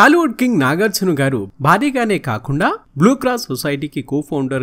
Tollywood king Nagarjuna గారు భారీగానే కాకుండా బ్లూ క్రాస్ సొసైటీకి కో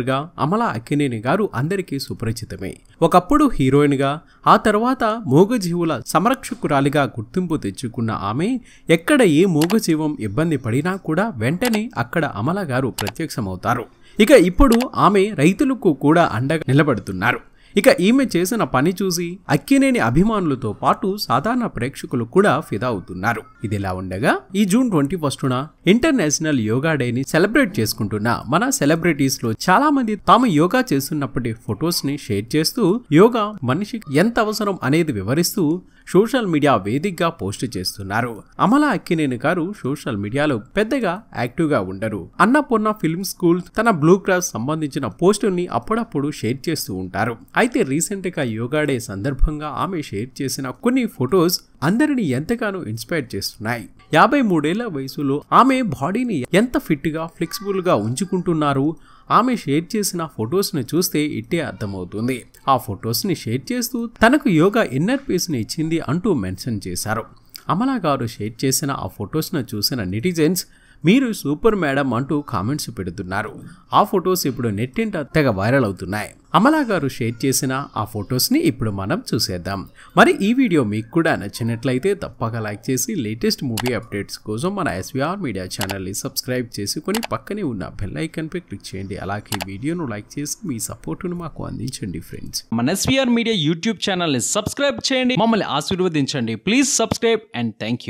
గా అమలా అక్కినేని గారు అందరికీ సుపరిచితమే ఒకప్పుడు హీరోయిన్గా ఆ తర్వాత మూగజీవుల సంరక్షకురాలిగా గుర్తింపు తెచ్చుకున్న ఆమె ఎక్కడ ఏ మూగజీవం ఇబ్బంది పడినా కూడా వెంటనే అక్కడ అమల గారు ప్రత్యక్షమవుతారు ఇక ఇప్పుడు ఆమె రైతులకు కూడా అండగా నిలబడుతున్నారు ఇక ఈమె చేసిన పని చూసి అక్కినేని అభిమానులతో పాటు సాధారణ ప్రేక్షకులు కూడా ఫిదా అవుతున్నారు ఇదిలా ఉండగా ఈ జూన్ ట్వంటీ ఫస్ట్న ఇంటర్నేషనల్ యోగా డేని సెలబ్రేట్ చేసుకుంటున్న మన సెలబ్రిటీస్ లో చాలా మంది తాము యోగా చేస్తున్నప్పటి ఫొటోస్ ని షేర్ చేస్తూ యోగా మనిషికి ఎంత అవసరం అనేది వివరిస్తూ సోషల్ మీడియా వేదికగా పోస్ట్ చేస్తున్నారు అమల అక్కినేని గారు సోషల్ మీడియాలో పెద్దగా యాక్టివ్గా ఉండరు అన్నపూర్ణ ఫిల్మ్ స్కూల్ తన బ్లూ క్రాస్ సంబంధించిన పోస్టుల్ని అప్పుడప్పుడు షేర్ చేస్తూ ఉంటారు అయితే రీసెంట్గా యోగా డే సందర్భంగా ఆమె షేర్ చేసిన కొన్ని ఫొటోస్ అందరిని ఎంతగానో ఇన్స్పైర్ చేస్తున్నాయి యాభై మూడేళ్ల వయసులో ఆమె బాడీని ఎంత ఫిట్గా ఫ్లెక్సిబుల్గా ఉంచుకుంటున్నారు ఆమె షేర్ చేసిన ఫొటోస్ని చూస్తే ఇట్టే అర్థమవుతుంది ఆ ఫొటోస్ని షేర్ చేస్తూ తనకు యోగా ఇన్నర్ పీస్ని ఇచ్చింది అంటూ మెన్షన్ చేశారు అమలా గారు షేర్ చేసిన ఆ ఫొటోస్ను చూసిన నెటిజన్స్ మీరు సూపర్ మేడం అంటూ కామెంట్స్ పెడుతున్నారు ఆ ఫొటోస్ ఇప్పుడు నెట్టింట తెగ వైరల్ అవుతున్నాయి అమలా గారు షేర్ చేసిన ఆ ఫొటోస్ని ఇప్పుడు మనం చూసేద్దాం మరి ఈ వీడియో మీకు కూడా నచ్చినట్లయితే తప్పక లైక్ చేసి లేటెస్ట్ మూవీ అప్డేట్స్ కోసం మన ఎస్వీఆర్ మీడియా ఛానల్ని సబ్స్క్రైబ్ చేసుకొని పక్కనే ఉన్న బెల్ ఐకన్పై క్లిక్ చేయండి అలాగే ఈ వీడియోను లైక్ చేసి మీ సపోర్టును మాకు అందించండి ఫ్రెండ్స్ మన ఎస్వీఆర్ మీడియా యూట్యూబ్ ఛానల్ని సబ్స్క్రైబ్ చేయండి మమ్మల్ని ఆశీర్వదించండి ప్లీజ్ సబ్స్క్రైబ్ అండ్ థ్యాంక్